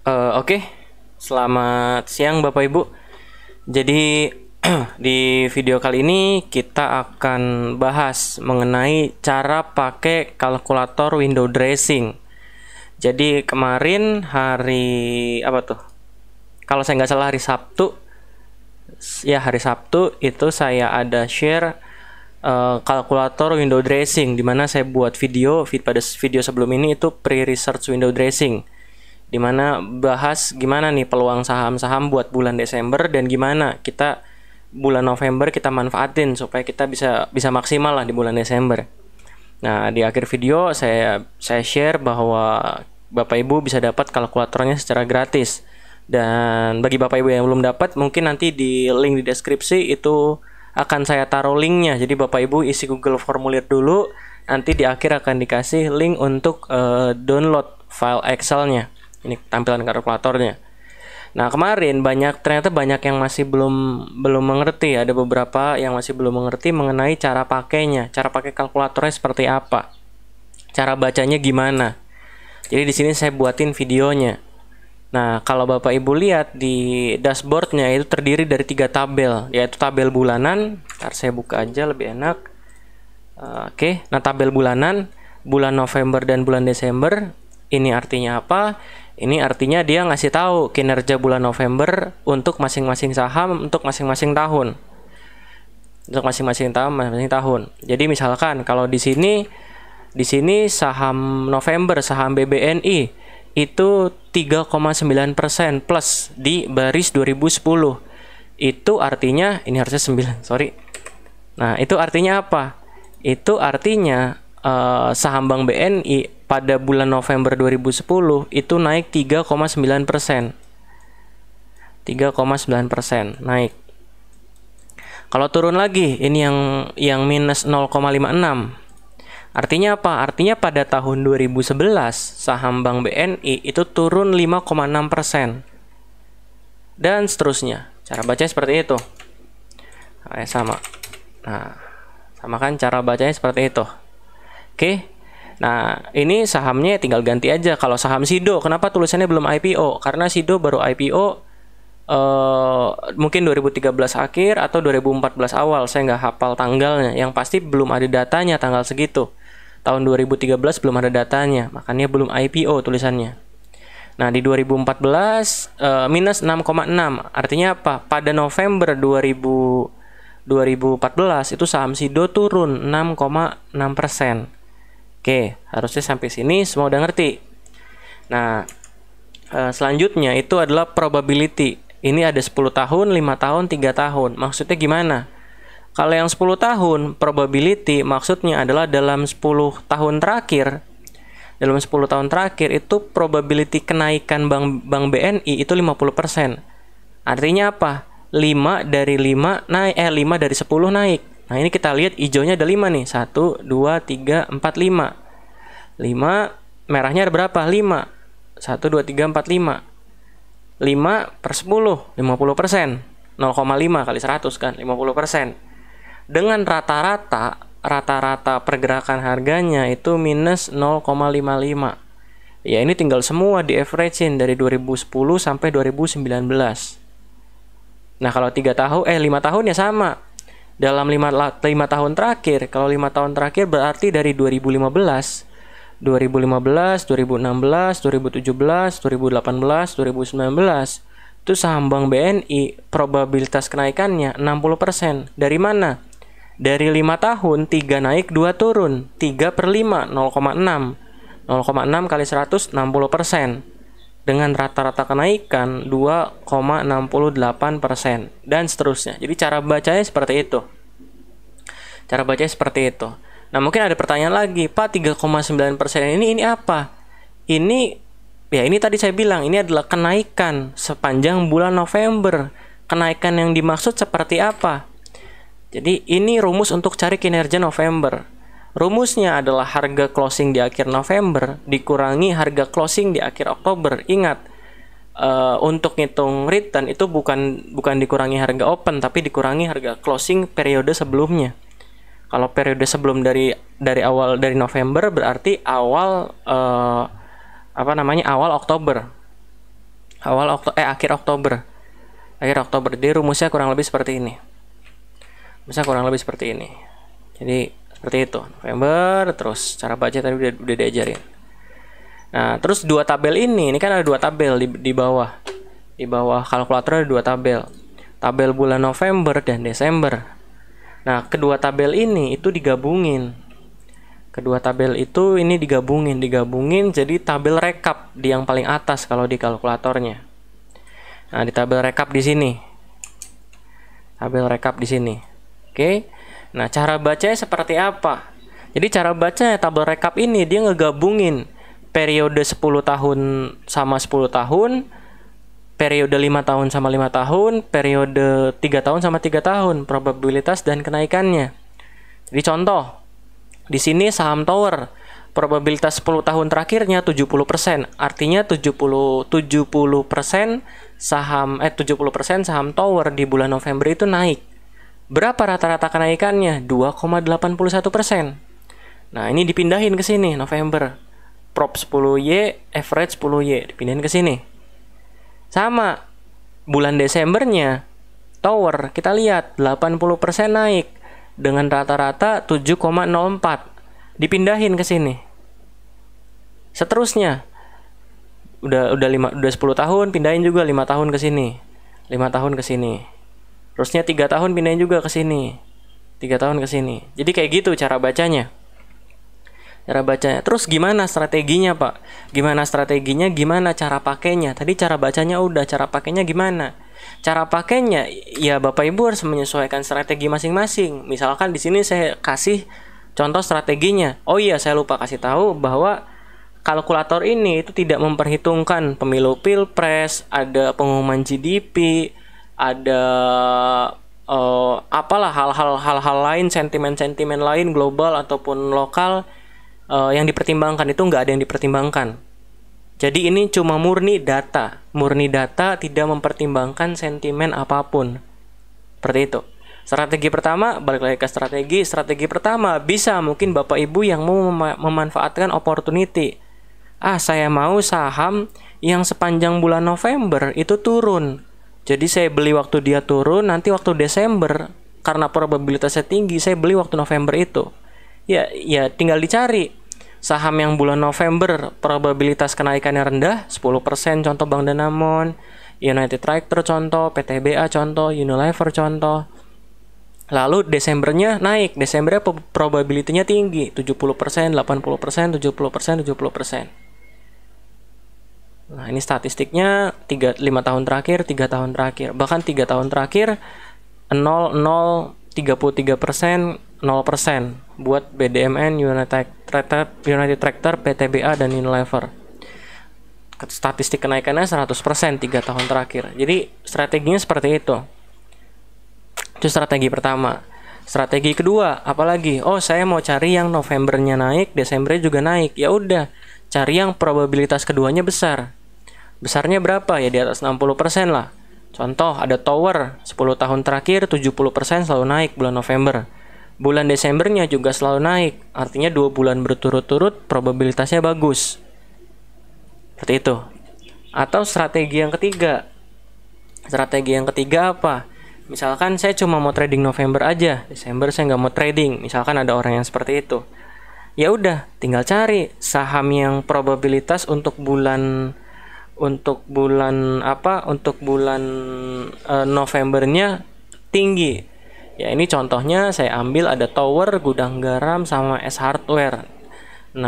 Eh, oke, okay. selamat siang Bapak Ibu. Jadi di video kali ini kita akan bahas mengenai cara pakai kalkulator window dressing. Jadi kemarin hari apa tuh? Kalau saya nggak salah hari Sabtu, ya hari Sabtu itu saya ada share eh, kalkulator window dressing, Di mana saya buat video, pada video sebelum ini itu pre-research window dressing dimana bahas gimana nih peluang saham-saham buat bulan Desember dan gimana kita bulan November kita manfaatin supaya kita bisa bisa maksimal lah di bulan Desember. Nah di akhir video saya saya share bahwa bapak ibu bisa dapat kalkulatornya secara gratis dan bagi bapak ibu yang belum dapat mungkin nanti di link di deskripsi itu akan saya taruh linknya jadi bapak ibu isi Google formulir dulu nanti di akhir akan dikasih link untuk uh, download file Excelnya ini tampilan kalkulatornya nah kemarin banyak ternyata banyak yang masih belum belum mengerti ada beberapa yang masih belum mengerti mengenai cara pakainya cara pakai kalkulatornya seperti apa cara bacanya gimana jadi di sini saya buatin videonya Nah, kalau Bapak Ibu lihat di dashboardnya itu terdiri dari tiga tabel, yaitu tabel bulanan. Ntar saya buka aja lebih enak. Eh, oke, nah tabel bulanan, bulan November dan bulan Desember. Ini artinya apa? Ini artinya dia ngasih tahu kinerja bulan November untuk masing-masing saham untuk masing-masing tahun. Untuk masing-masing tahun, masing-masing tahun. Jadi misalkan kalau di sini di sini saham November, saham BBNI itu 3,9% plus di baris 2010. Itu artinya ini harusnya 9, sorry. Nah, itu artinya apa? Itu artinya eh, saham Bank BNI pada bulan November 2010 itu naik 3,9 persen. 3,9 persen naik. Kalau turun lagi, ini yang yang minus 0,56. Artinya apa? Artinya pada tahun 2011 saham Bank BNI itu turun 5,6 persen. Dan seterusnya. Cara baca seperti itu. Nah, ya sama. Nah, sama kan cara bacanya seperti itu. Oke. Nah, ini sahamnya tinggal ganti aja. Kalau saham Sido, kenapa tulisannya belum IPO? Karena Sido baru IPO Uh, eh, mungkin 2013 akhir atau 2014 awal saya nggak hafal tanggalnya yang pasti belum ada datanya tanggal segitu tahun 2013 belum ada datanya makanya belum IPO tulisannya nah di 2014 uh, eh, minus 6,6 artinya apa pada November 2000 2014 itu saham Sido turun 6,6 persen Oke, harusnya sampai sini semua udah ngerti. Nah, eh, selanjutnya itu adalah probability. Ini ada 10 tahun, 5 tahun, 3 tahun. Maksudnya gimana? Kalau yang 10 tahun, probability maksudnya adalah dalam 10 tahun terakhir dalam 10 tahun terakhir itu probability kenaikan bank bank BNI itu 50%. Artinya apa? 5 dari 5 naik eh 5 dari 10 naik. Nah ini kita lihat hijaunya ada 5 nih 1, 2, 3, 4, 5 5 merahnya ada berapa? 5 1, 2, 3, 4, 5 5 per 10 50 persen 0,5 kali 100 kan 50 persen dengan rata-rata rata-rata pergerakan harganya itu minus 0,55 ya ini tinggal semua di average dari 2010 sampai 2019 nah kalau 3 tahun eh 5 tahun ya sama dalam 5, lima tahun terakhir. Kalau 5 tahun terakhir berarti dari 2015 2015, 2016, 2017, 2018, 2019 itu saham Bank BNI probabilitas kenaikannya 60%. Dari mana? Dari 5 tahun 3 naik 2 turun, 3 per 5 0,6. 0,6 kali 100 60% dengan rata-rata kenaikan 2,68 persen dan seterusnya. Jadi cara bacanya seperti itu. Cara bacanya seperti itu. Nah mungkin ada pertanyaan lagi, Pak 3,9 persen ini ini apa? Ini ya ini tadi saya bilang ini adalah kenaikan sepanjang bulan November. Kenaikan yang dimaksud seperti apa? Jadi ini rumus untuk cari kinerja November. Rumusnya adalah harga closing di akhir November dikurangi harga closing di akhir Oktober. Ingat, uh, untuk ngitung return itu bukan bukan dikurangi harga open tapi dikurangi harga closing periode sebelumnya. Kalau periode sebelum dari dari awal dari November berarti awal uh, apa namanya? awal Oktober. Awal Okto eh akhir Oktober. Akhir Oktober. Jadi rumusnya kurang lebih seperti ini. Misalnya kurang lebih seperti ini. Jadi seperti itu November terus cara baca tadi udah, udah diajarin nah terus dua tabel ini ini kan ada dua tabel di, di bawah di bawah kalkulator ada dua tabel tabel bulan November dan Desember nah kedua tabel ini itu digabungin kedua tabel itu ini digabungin digabungin jadi tabel rekap di yang paling atas kalau di kalkulatornya nah di tabel rekap di sini tabel rekap di sini oke okay. Nah, cara bacanya seperti apa? Jadi cara bacanya tabel rekap ini dia ngegabungin periode 10 tahun sama 10 tahun, periode 5 tahun sama 5 tahun, periode 3 tahun sama 3 tahun, probabilitas dan kenaikannya. Jadi contoh, di sini saham Tower probabilitas 10 tahun terakhirnya 70%. Artinya 70 70% saham eh 70% saham Tower di bulan November itu naik. Berapa rata-rata kenaikannya? 2,81 persen. Nah, ini dipindahin ke sini November. Prop 10Y, average 10Y dipindahin ke sini. Sama bulan Desembernya tower kita lihat 80% naik dengan rata-rata 7,04. Dipindahin ke sini. Seterusnya udah udah 5 udah 10 tahun pindahin juga 5 tahun ke sini. 5 tahun ke sini terusnya tiga tahun pindahin juga ke sini tiga tahun ke sini jadi kayak gitu cara bacanya cara bacanya terus gimana strateginya pak gimana strateginya gimana cara pakainya tadi cara bacanya udah cara pakainya gimana cara pakainya ya bapak ibu harus menyesuaikan strategi masing-masing misalkan di sini saya kasih contoh strateginya oh iya saya lupa kasih tahu bahwa kalkulator ini itu tidak memperhitungkan pemilu pilpres, ada pengumuman GDP, ada uh, apalah hal-hal hal-hal lain sentimen-sentimen lain global ataupun lokal uh, yang dipertimbangkan itu nggak ada yang dipertimbangkan jadi ini cuma murni data murni data tidak mempertimbangkan sentimen apapun seperti itu strategi pertama balik lagi ke strategi strategi pertama bisa mungkin bapak ibu yang mau mema memanfaatkan opportunity ah saya mau saham yang sepanjang bulan November itu turun jadi saya beli waktu dia turun, nanti waktu Desember karena probabilitasnya tinggi, saya beli waktu November itu. Ya, ya tinggal dicari saham yang bulan November probabilitas kenaikannya rendah 10% contoh Bank Danamon, United Tractor contoh, PTBA contoh, Unilever contoh. Lalu Desembernya naik, Desembernya probabilitasnya tinggi, 70%, 80%, 70%, 70%. Nah, ini statistiknya tiga lima tahun terakhir tiga tahun terakhir bahkan tiga tahun terakhir 0 0 33 persen 0 persen buat BDMN United Tractor, United Tractor PTBA dan Unilever statistik kenaikannya 100% persen tiga tahun terakhir jadi strateginya seperti itu itu strategi pertama strategi kedua apalagi oh saya mau cari yang Novembernya naik Desembernya juga naik ya udah cari yang probabilitas keduanya besar Besarnya berapa? Ya di atas 60% lah. Contoh ada tower, 10 tahun terakhir 70% selalu naik bulan November. Bulan Desembernya juga selalu naik, artinya dua bulan berturut-turut probabilitasnya bagus. Seperti itu. Atau strategi yang ketiga. Strategi yang ketiga apa? Misalkan saya cuma mau trading November aja, Desember saya nggak mau trading. Misalkan ada orang yang seperti itu. Ya udah, tinggal cari saham yang probabilitas untuk bulan untuk bulan apa untuk bulan uh, Novembernya tinggi ya ini contohnya saya ambil ada tower gudang garam sama S hardware 60%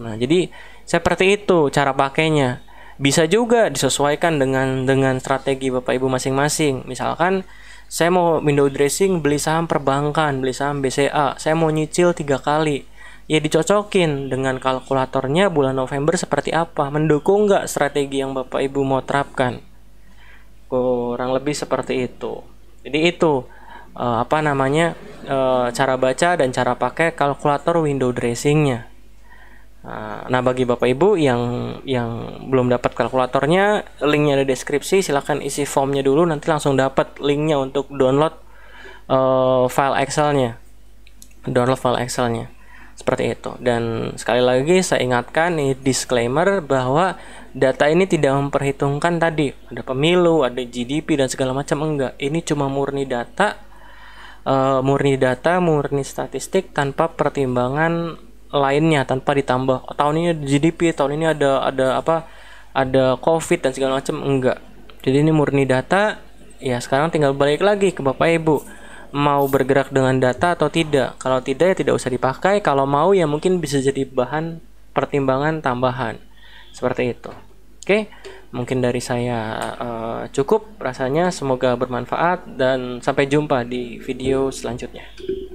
nah jadi seperti itu cara pakainya bisa juga disesuaikan dengan dengan strategi Bapak Ibu masing-masing misalkan saya mau window dressing beli saham perbankan beli saham BCA saya mau nyicil tiga kali ya dicocokin dengan kalkulatornya bulan November seperti apa mendukung nggak strategi yang bapak ibu mau terapkan kurang lebih seperti itu jadi itu uh, apa namanya uh, cara baca dan cara pakai kalkulator window dressingnya eh, nah bagi bapak ibu yang yang belum dapat kalkulatornya linknya ada di deskripsi silahkan isi formnya dulu nanti langsung dapat linknya untuk download uh, file Excelnya download file Excelnya seperti itu. Dan sekali lagi saya ingatkan nih disclaimer bahwa data ini tidak memperhitungkan tadi ada pemilu, ada GDP dan segala macam enggak. Ini cuma murni data uh, murni data, murni statistik tanpa pertimbangan lainnya tanpa ditambah. Oh, tahun ini GDP, tahun ini ada ada apa? Ada Covid dan segala macam enggak. Jadi ini murni data. Ya sekarang tinggal balik lagi ke Bapak Ibu mau bergerak dengan data atau tidak. Kalau tidak ya tidak usah dipakai, kalau mau ya mungkin bisa jadi bahan pertimbangan tambahan. Seperti itu. Oke, mungkin dari saya uh, cukup rasanya semoga bermanfaat dan sampai jumpa di video selanjutnya.